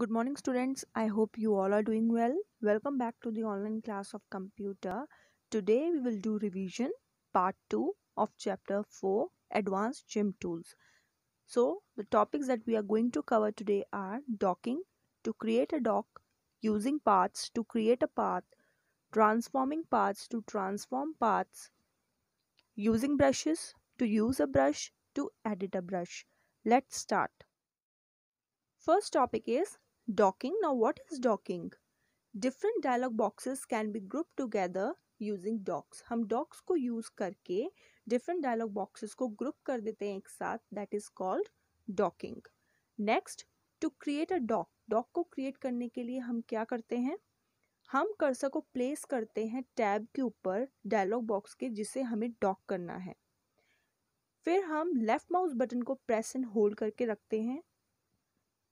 Good morning students. I hope you all are doing well. Welcome back to the online class of computer. Today we will do revision part 2 of chapter 4 advanced gym tools. So the topics that we are going to cover today are docking to create a dock, using paths to create a path, transforming paths to transform paths, using brushes to use a brush to edit a brush. Let's start. First topic is Docking. Now, what is docking? Different dialog boxes can be grouped together using docks हम docks को use करके different dialog boxes को group कर देते हैं एक साथ that is called docking next to create a dock dock को क्रिएट करने के लिए हम क्या करते हैं हम कर्सर को प्लेस करते हैं टैब के ऊपर डायलॉग बॉक्स के जिसे हमें डॉक करना है फिर हम लेफ़्ट माउस बटन को प्रेस एंड होल्ड करके रखते हैं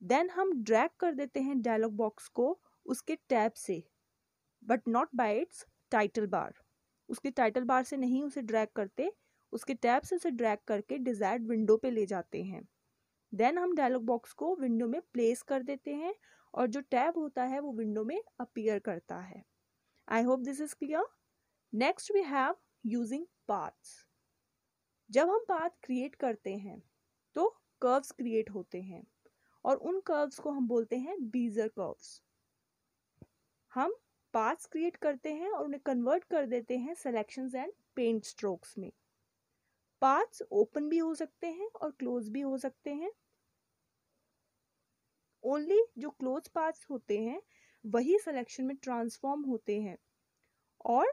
देन हम ड्रैग कर देते हैं डायलॉग बॉक्स को उसके टैब से but not by its title bar उसके टाइटल बार से नहीं उसे ड्रैग करते उसके टैब से उसे ड्रैग करके डिजायर्ड विंडो पे ले जाते हैं देन हम डायलॉग बॉक्स को विंडो में प्लेस कर देते हैं और जो टैब होता है वो विंडो में अपीयर करता है I hope this is clear next we have using paths जब हम पाथ क्रिएट करते हैं तो कर्व्स क्रिएट होते हैं और उन कर्व्स को हम बोलते हैं बीजर कर्व्स हम पार्ट्स क्रिएट करते हैं और उन्हें कन्वर्ट कर देते हैं सेलेक्शंस एंड पेंट स्ट्रोक्स में पार्ट्स ओपन भी हो सकते हैं और क्लोज भी हो सकते हैं ओनली जो क्लोज पार्ट्स होते हैं वही सिलेक्शन में ट्रांसफॉर्म होते हैं और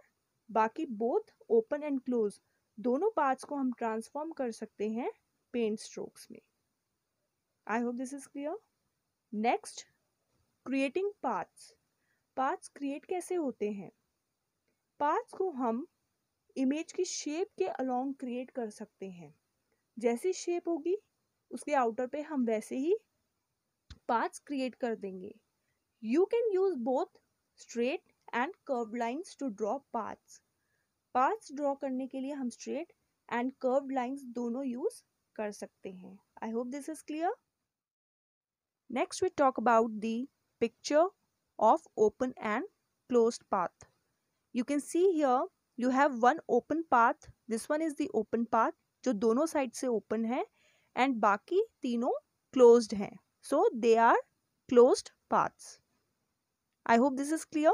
बाकी बोथ ओपन एंड क्लोज दोनों पार्ट्स को हम ट्रांसफॉर्म कर सकते हैं पेंट स्ट्रोक्स में I hope this is clear. Next, creating parts Paths create कैसे होते हैं Paths को हम इमेज की शेप के अलोंग क्रिएट कर सकते हैं जैसी शेप होगी उसके आउटर पे हम वैसे ही पार्ट्स क्रिएट कर देंगे you can use both straight and curve lines to draw parts parts draw करने के लिए हम स्ट्रेट एंड कर्व लाइंस दोनों यूज कर सकते हैं I hope this is clear Next we talk about the picture of open and closed path. You can see here you have one open path. This one is the open path jo dono side se open hai and baki tino closed हैं. So they are closed paths. I hope this is clear.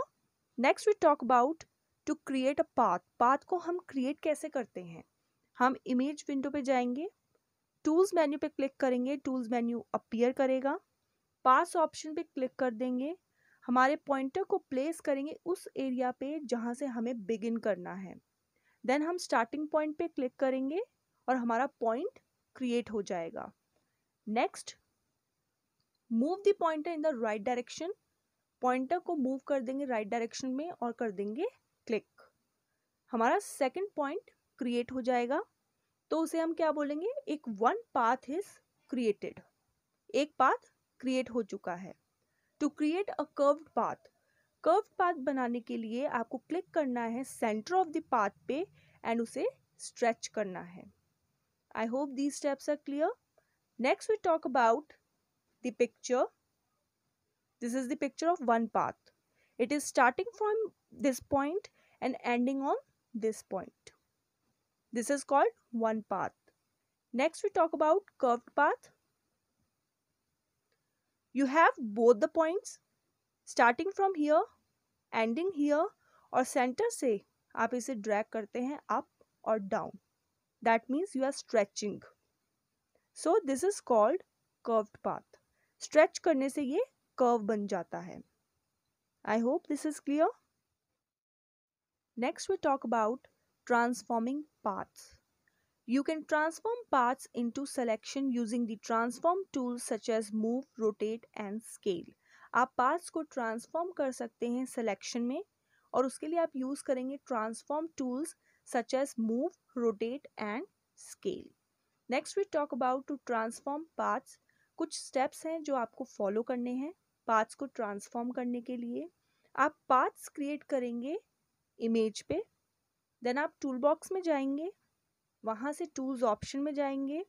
Next we talk about to create a path. Path ko hum create kaise karte hain hum image window pe jayenge tools menu पे click करेंगे tools menu appear करेगा पास option पे click कर देंगे हमारे pointer को place करेंगे उस एरिया पे जहाँ से हमें बिगिन करना है देन हम स्टार्टिंग पॉइंट पे क्लिक करेंगे और हमारा पॉइंट क्रिएट हो जाएगा next move the pointer in the right direction pointer को मूव कर देंगे राइट right डायरेक्शन में और कर देंगे क्लिक हमारा सेकंड पॉइंट क्रिएट हो जाएगा तो उसे हम क्या बोलेंगे एक वन पाथ इज क्रिएटेड एक पाथ क्रिएट हो चुका है to create a curved path curved path बनाने के लिए आपको क्लिक करना है सेंटर ऑफ द पाथ पे एंड उसे स्ट्रेच करना है I hope these steps are clear next we talk about the picture this is the picture of one path it is starting from this point and ending on this point this is called one path next we talk about curved path you have both the points starting from here ending here or center say aap is drag karte up or down that means you are stretching so this is called curved path stretch karne se ye curve ban i hope this is clear next we talk about transforming paths You can transform paths into selection using the transform tools such as move, rotate and scale. आप parts को transform कर सकते हैं selection में और उसके लिए आप यूज़ करेंगे transform tools such as move rotate and scale next we talk about to transform parts कुछ स्टेप्स हैं जो आपको फॉलो करने हैं पार्ट्स को ट्रांसफॉर्म करने के लिए आप पार्ट्स क्रिएट करेंगे इमेज पे देन आप टूल बॉक्स में जाएंगे वहाँ से टूल्स ऑप्शन में जाएंगे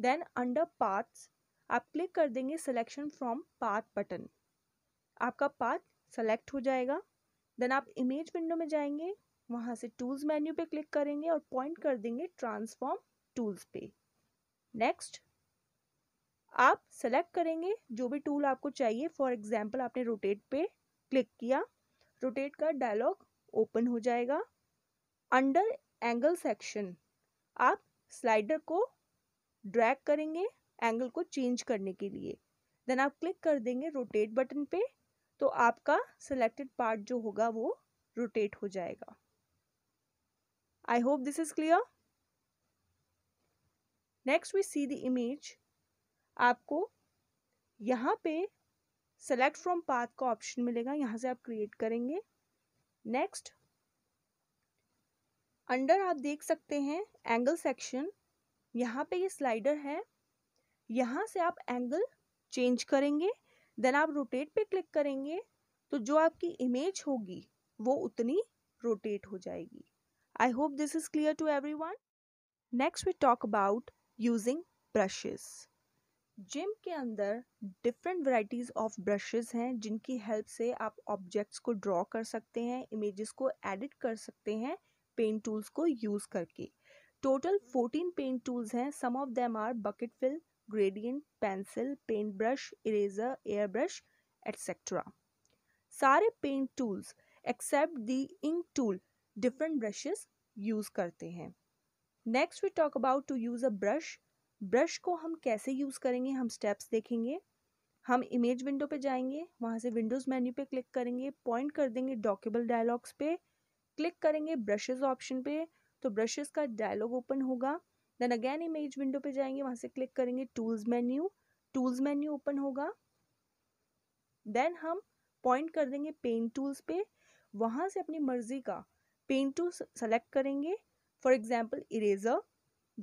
देन अंडर पाथ्स आप क्लिक कर देंगे सिलेक्शन फ्रॉम पाथ बटन आपका पाथ सेलेक्ट हो जाएगा देन आप इमेज विंडो में जाएंगे वहाँ से टूल्स मेन्यू पे क्लिक करेंगे और पॉइंट कर देंगे ट्रांसफॉर्म टूल्स पे नेक्स्ट आप सेलेक्ट करेंगे जो भी टूल आपको चाहिए फॉर एग्जाम्पल आपने रोटेट पे क्लिक किया रोटेट का डायलॉग ओपन हो जाएगा अंडर एंगल सेक्शन आप स्लाइडर को ड्रैग करेंगे एंगल को चेंज करने के लिए देन आप क्लिक कर देंगे रोटेट बटन पे तो आपका सिलेक्टेड पार्ट जो होगा वो रोटेट हो जाएगा I hope this is clear next we see the image आपको यहाँ पे सेलेक्ट फ्रॉम पाथ का ऑप्शन मिलेगा यहाँ से आप क्रिएट करेंगे नेक्स्ट अंडर आप देख सकते हैं एंगल सेक्शन यहाँ पे ये स्लाइडर है यहाँ से आप एंगल चेंज करेंगे देन आप रोटेट पे क्लिक करेंगे तो जो आपकी इमेज होगी वो उतनी रोटेट हो जाएगी I hope this is clear to everyone next we talk about using brushes GIMP के अंदर डिफरेंट वराइटीज ऑफ ब्रशेज हैं जिनकी हेल्प से आप ऑब्जेक्ट्स को ड्रॉ कर सकते हैं इमेजेस को एडिट कर सकते हैं पेंट टूल्स को यूज़ करके टोटल फोर्टीन पेंट टूल्स हैं some of them are bucket fill gradient pencil paintbrush eraser airbrush etcetera सारे paint tools except the ink tool different brushes use करते हैं next we talk about to use a brush brush को हम कैसे use करेंगे हम steps देखेंगे हम इमेज विंडो पे जाएंगे वहाँ से विंडोज़ मेन्यू पे क्लिक करेंगे पॉइंट कर देंगे डॉक्यूबल डायलॉग्स पे क्लिक करेंगे ब्रशेज़ ऑप्शन पे तो ब्रशेज़ का डायलॉग ओपन होगा देन अगेन इमेज विंडो पे जाएंगे वहां से क्लिक करेंगे tools menu tools menu open होगा देन हम पॉइंट कर देंगे पेंट टूल्स पे वहां से अपनी मर्ज़ी का पेंट टूल सेलेक्ट करेंगे for example eraser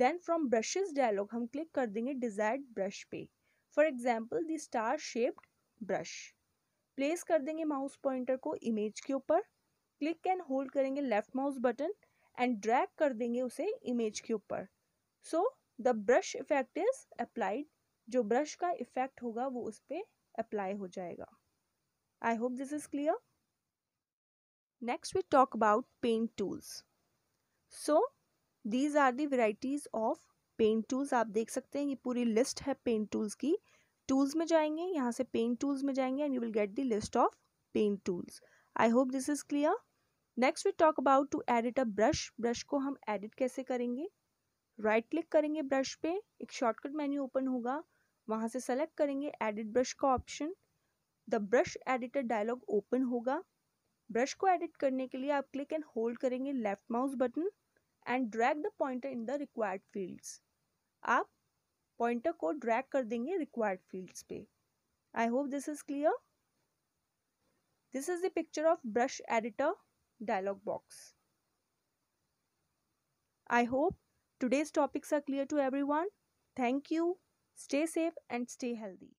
then from brushes dialog हम क्लिक कर देंगे डिजायर्ड ब्रश पे for example the star shaped brush place कर देंगे माउस पॉइंटर को इमेज के ऊपर क्लिक एंड होल्ड करेंगे left mouse button and drag कर देंगे उसे इमेज के ऊपर so the brush effect is applied जो ब्रश का इफेक्ट होगा वो उस पर अप्लाई हो जाएगा I hope this is clear next we talk about paint tools so these are the of paint tools आप देख सकते हैं ये पूरी लिस्ट है पेंट टूल्स की टूल्स में जाएंगे यहाँ से पेंट टूल्स में जाएंगे and you will get this list of paint tools I hope this is clear next we talk about to edit a brush brush को हम एडिट कैसे करेंगे राइट right क्लिक करेंगे ब्रश पे एक शॉर्टकट मेन्यू ओपन होगा वहां से सेलेक्ट करेंगे एडिट ब्रश का option the brush editor dialog open होगा ब्रश को एडिट करने के लिए आप क्लिक एंड होल्ड करेंगे left mouse button and drag the pointer in the required fields आप पॉइंटर को ड्रैग कर देंगे रिक्वायर्ड फील्ड्स पे I hope this is clear This is the picture of brush editor dialog box. I hope today's topics are clear to everyone. Thank you. Stay safe and stay healthy.